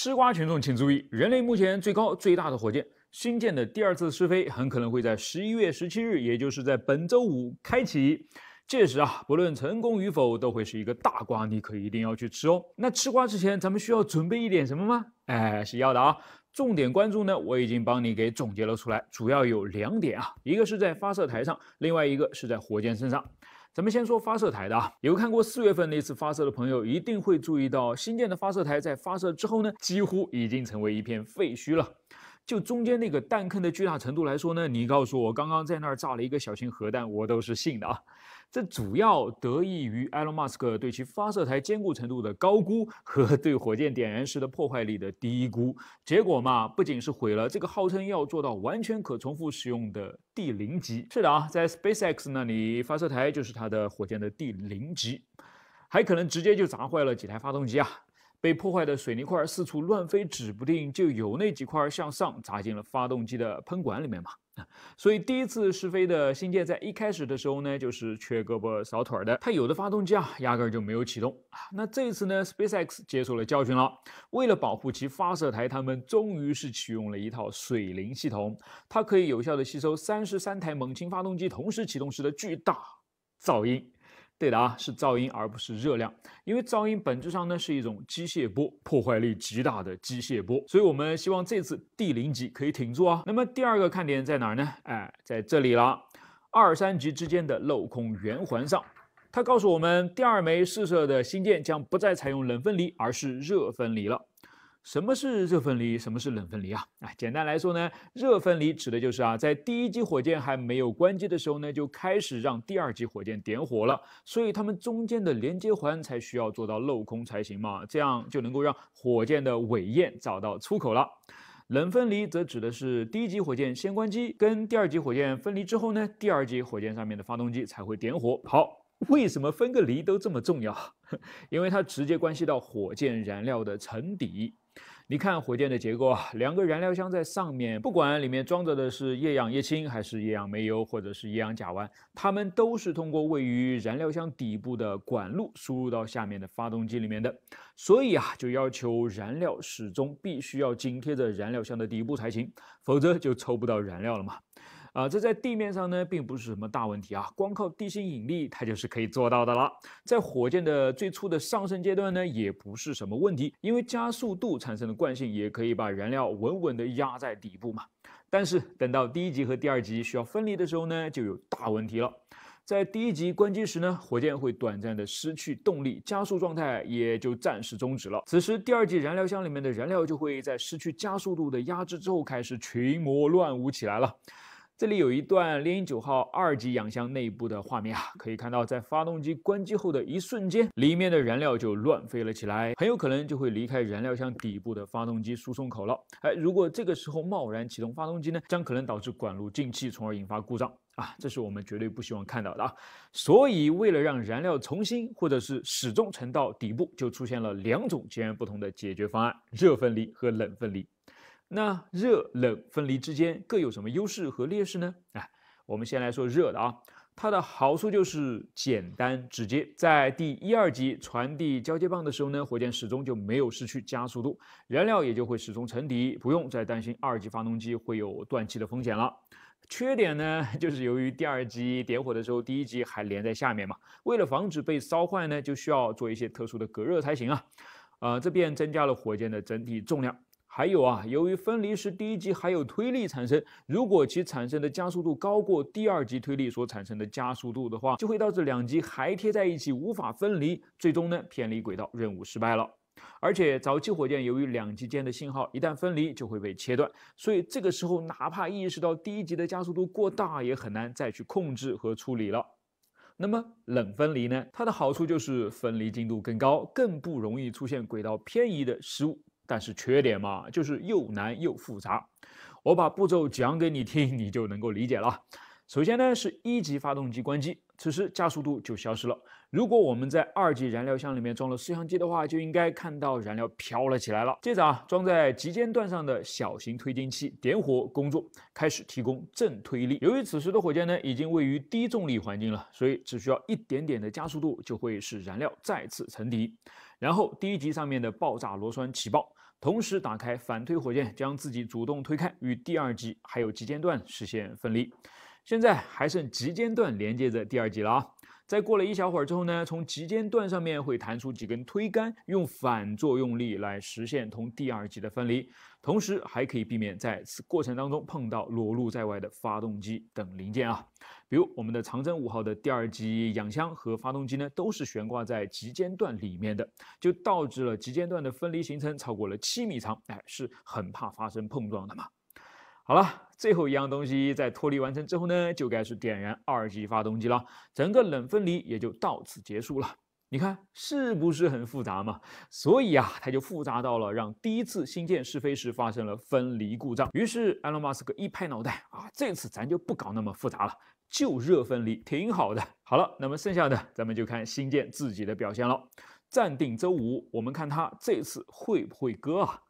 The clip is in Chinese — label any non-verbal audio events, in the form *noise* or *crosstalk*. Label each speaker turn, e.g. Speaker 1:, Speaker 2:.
Speaker 1: 吃瓜群众请注意，人类目前最高最大的火箭新建的第二次试飞很可能会在十一月十七日，也就是在本周五开启。届时啊，不论成功与否，都会是一个大瓜，你可一定要去吃哦。那吃瓜之前，咱们需要准备一点什么吗？哎，是要的啊。重点关注呢，我已经帮你给总结了出来，主要有两点啊，一个是在发射台上，另外一个是在火箭身上。咱们先说发射台的啊，有看过四月份那次发射的朋友，一定会注意到新建的发射台在发射之后呢，几乎已经成为一片废墟了。就中间那个弹坑的巨大程度来说呢，你告诉我刚刚在那儿炸了一个小型核弹，我都是信的啊。这主要得益于 Elon Musk 对其发射台坚固程度的高估和 *laughs* 对火箭点燃时的破坏力的低估。结果嘛，不仅是毁了这个号称要做到完全可重复使用的 D 零级，是的啊，在 SpaceX 那里，发射台就是它的火箭的 D 零级，还可能直接就砸坏了几台发动机啊。被破坏的水泥块四处乱飞，指不定就有那几块向上砸进了发动机的喷管里面嘛。*laughs* 所以第一次试飞的新舰在一开始的时候呢，就是缺胳膊少腿儿的。它有的发动机啊，压根儿就没有启动。那这次呢，SpaceX 接受了教训了，为了保护其发射台，他们终于是启用了一套水灵系统，它可以有效的吸收三十三台猛禽发动机同时启动时的巨大噪音。对的啊，是噪音而不是热量，因为噪音本质上呢是一种机械波，破坏力极大的机械波，所以我们希望这次第零级可以挺住啊。那么第二个看点在哪儿呢？哎，在这里了，二三级之间的镂空圆环上，它告诉我们，第二枚试射的星舰将不再采用冷分离，而是热分离了。什么是热分离？什么是冷分离啊？啊，简单来说呢，热分离指的就是啊，在第一级火箭还没有关机的时候呢，就开始让第二级火箭点火了，所以它们中间的连接环才需要做到镂空才行嘛，这样就能够让火箭的尾焰找到出口了。冷分离则指的是第一级火箭先关机，跟第二级火箭分离之后呢，第二级火箭上面的发动机才会点火。好。*laughs* 为什么分个离都这么重要？*laughs* 因为它直接关系到火箭燃料的沉底。你看火箭的结构啊，两个燃料箱在上面，不管里面装着的是液氧液氢，还是液氧煤油，或者是液氧甲烷，它们都是通过位于燃料箱底部的管路输入到下面的发动机里面的。所以啊，就要求燃料始终必须要紧贴着燃料箱的底部才行，否则就抽不到燃料了嘛。啊，这在地面上呢，并不是什么大问题啊，光靠地心引力，它就是可以做到的了。在火箭的最初的上升阶段呢，也不是什么问题，因为加速度产生的惯性也可以把燃料稳稳地压在底部嘛。但是等到第一级和第二级需要分离的时候呢，就有大问题了。在第一级关机时呢，火箭会短暂的失去动力，加速状态也就暂时终止了。此时第二级燃料箱里面的燃料就会在失去加速度的压制之后，开始群魔乱舞起来了。这里有一段猎鹰九号二级氧箱内部的画面啊，可以看到，在发动机关机后的一瞬间，里面的燃料就乱飞了起来，很有可能就会离开燃料箱底部的发动机输送口了。哎，如果这个时候贸然启动发动机呢，将可能导致管路进气，从而引发故障啊，这是我们绝对不希望看到的。啊！所以，为了让燃料重新或者是始终沉到底部，就出现了两种截然不同的解决方案：热分离和冷分离。那热冷分离之间各有什么优势和劣势呢？哎，我们先来说热的啊，它的好处就是简单直接，在第一二级传递交接棒的时候呢，火箭始终就没有失去加速度，燃料也就会始终沉底，不用再担心二级发动机会有断气的风险了。缺点呢，*laughs* 就是由于第二级点火的时候，第一级还连在下面嘛，为了防止被烧坏呢，就需要做一些特殊的隔热才行啊，呃，这便增加了火箭的整体重量。还有啊，由于分离时第一级还有推力产生，如果其产生的加速度高过第二级推力所产生的加速度的话，就会导致两级还贴在一起无法分离，最终呢偏离轨道任务失败了。而且早期火箭由于两极间的信号一旦分离就会被切断，所以这个时候哪怕意识到第一级的加速度过大，也很难再去控制和处理了。那么冷分离呢？它的好处就是分离精度更高，更不容易出现轨道偏移的失误。但是缺点嘛，就是又难又复杂。我把步骤讲给你听，*laughs* 你就能够理解了。首先呢，是一级发动机关机，此时加速度就消失了。如果我们在二级燃料箱里面装了摄像机的话，就应该看到燃料飘了起来了。接着啊，装在极间段上的小型推进器点火工作，开始提供正推力。由于此时的火箭呢已经位于低重力环境了，所以只需要一点点的加速度就会使燃料再次沉底。然后第一级上面的爆炸螺栓起爆。同时打开反推火箭，将自己主动推开，与第二级还有极间段实现分离。现在还剩极间段连接着第二级了啊。在过了一小会儿之后呢，从极间段上面会弹出几根推杆，用反作用力来实现同第二级的分离，同时还可以避免在此过程当中碰到裸露在外的发动机等零件啊。比如我们的长征五号的第二级氧箱和发动机呢，都是悬挂在极间段里面的，就导致了极间段的分离行程超过了七米长，哎，是很怕发生碰撞的嘛。好了，最后一样东西在脱离完成之后呢，就该是点燃二级发动机了。整个冷分离也就到此结束了。你看是不是很复杂嘛？所以啊，它就复杂到了让第一次星舰试飞时发生了分离故障。于是埃隆·马斯克一拍脑袋啊，这次咱就不搞那么复杂了，就热分离挺好的。好了，那么剩下的咱们就看星舰自己的表现了。暂定周五，我们看它这次会不会割啊？